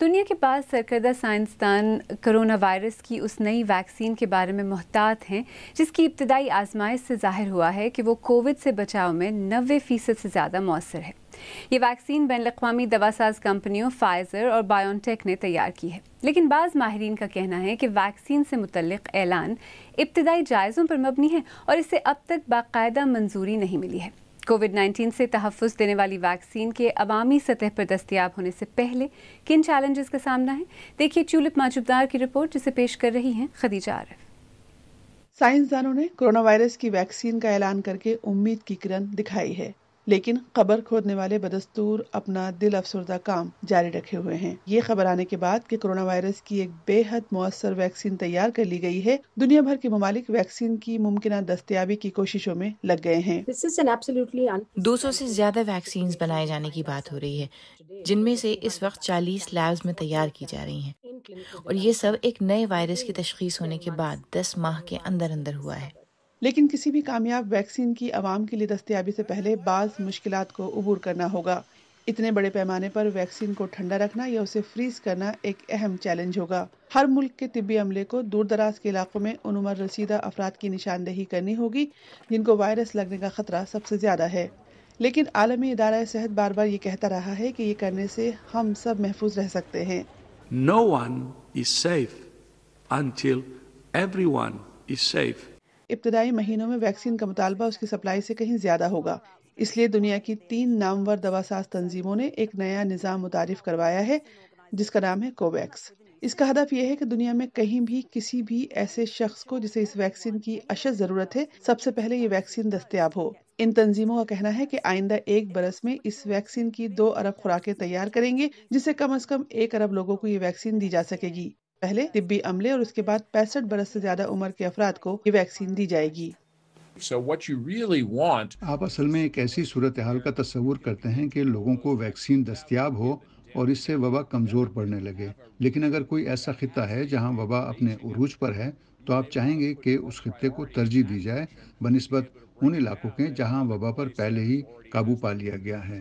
دنیا کے بعض سرکردہ سائنسدان کرونا وائرس کی اس نئی ویکسین کے بارے میں محتاط ہیں جس کی ابتدائی آزمائش سے ظاہر ہوا ہے کہ وہ کووڈ سے بچاؤ میں نوے فیصد سے زیادہ مؤثر ہے یہ ویکسین بین الاقوامی دوا ساز کمپنیوں فائزر اور ٹیک نے تیار کی ہے لیکن بعض ماہرین کا کہنا ہے کہ ویکسین سے متعلق اعلان ابتدائی جائزوں پر مبنی ہے اور اسے اب تک باقاعدہ منظوری نہیں ملی ہے کووڈ نائنٹین سے تحفظ دینے والی ویکسین کے عوامی سطح پر دستیاب ہونے سے پہلے کن چیلنجز کا سامنا ہے دیکھیے چولپ ماجبدار کی رپورٹ جسے پیش کر رہی ہیں خدیجہ عارف سائنسدانوں نے کرونا وائرس کی ویکسین کا اعلان کر کے امید کی کرن دکھائی ہے لیکن قبر کھودنے والے بدستور اپنا دل افسردہ کام جاری رکھے ہوئے ہیں یہ خبر آنے کے بعد کہ کرونا وائرس کی ایک بے حد مؤثر ویکسین تیار کر لی گئی ہے دنیا بھر کے ممالک ویکسین کی ممکنہ دستیابی کی کوششوں میں لگ گئے ہیں دو سو سے زیادہ ویکسین بنائے جانے کی بات ہو رہی ہے جن میں سے اس وقت چالیس لیبز میں تیار کی جا رہی ہیں اور یہ سب ایک نئے وائرس کی تشخیص ہونے کے بعد دس ماہ کے اندر اندر ہوا ہے لیکن کسی بھی کامیاب ویکسین کی عوام کے لیے دستیابی سے پہلے بعض مشکلات کو عبور کرنا ہوگا اتنے بڑے پیمانے پر ویکسین کو ٹھنڈا رکھنا یا اسے فریز کرنا ایک اہم چیلنج ہوگا ہر ملک کے طبی عملے کو دور دراز کے علاقوں میں ان عمر رسیدہ افراد کی نشاندہی کرنی ہوگی جن کو وائرس لگنے کا خطرہ سب سے زیادہ ہے لیکن عالمی ادارہ صحت بار بار یہ کہتا رہا ہے کہ یہ کرنے سے ہم سب محفوظ رہ سکتے ہیں ابتدائی مہینوں میں ویکسین کا مطالبہ اس کی سپلائی سے کہیں زیادہ ہوگا اس لیے دنیا کی تین نامور دوا ساز تنظیموں نے ایک نیا نظام متعارف کروایا ہے جس کا نام ہے کوویکس اس کا ہدف یہ ہے کہ دنیا میں کہیں بھی کسی بھی ایسے شخص کو جسے اس ویکسین کی اشد ضرورت ہے سب سے پہلے یہ ویکسین دستیاب ہو ان تنظیموں کا کہنا ہے کہ آئندہ ایک برس میں اس ویکسین کی دو ارب خوراکیں تیار کریں گے جس سے کم از کم ایک ارب لوگوں کو یہ ویکسین دی جا سکے گی پہلے طبی عملے اور اس کے بعد پینسٹھ برس سے زیادہ عمر کے افراد کو یہ ویکسین دی جائے گی آپ اصل میں ایک ایسی صورتحال کا تصور کرتے ہیں کہ لوگوں کو ویکسین دستیاب ہو اور اس سے وبا کمزور پڑنے لگے لیکن اگر کوئی ایسا خطہ ہے جہاں وبا اپنے عروج پر ہے تو آپ چاہیں گے کہ اس خطے کو ترجیح دی جائے بنسبت ان علاقوں کے جہاں وبا پر پہلے ہی قابو پا لیا گیا ہے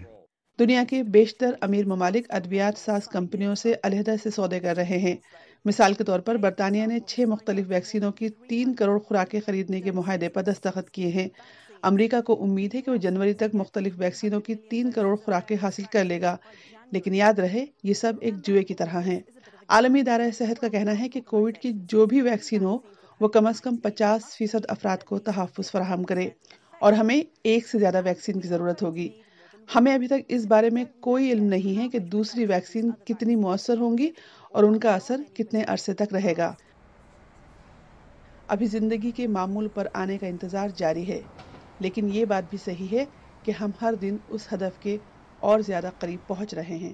دنیا کے بیشتر امیر ممالک ادویات ساز کمپنیوں سے علیحدہ سے سودے کر رہے ہیں مثال کے طور پر برطانیہ نے چھ مختلف ویکسینوں کی تین کروڑ خوراکیں خریدنے کے معاہدے پر دستخط کیے ہیں امریکہ کو امید ہے کہ وہ جنوری تک مختلف ویکسینوں کی تین کروڑ خوراکیں حاصل کر لے گا لیکن یاد رہے یہ سب ایک جوئے کی طرح ہیں عالمی ادارہ صحت کا کہنا ہے کہ کووڈ کی جو بھی ویکسین ہو وہ کم از کم پچاس فیصد افراد کو تحفظ فراہم کرے اور ہمیں ایک سے زیادہ ویکسین کی ضرورت ہوگی ہمیں ابھی تک اس بارے میں کوئی علم نہیں ہے کہ دوسری ویکسین کتنی مؤثر ہوں گی اور ان کا اثر کتنے عرصے تک رہے گا ابھی زندگی کے معمول پر آنے کا انتظار جاری ہے لیکن یہ بات بھی صحیح ہے کہ ہم ہر دن اس ہدف کے اور زیادہ قریب پہنچ رہے ہیں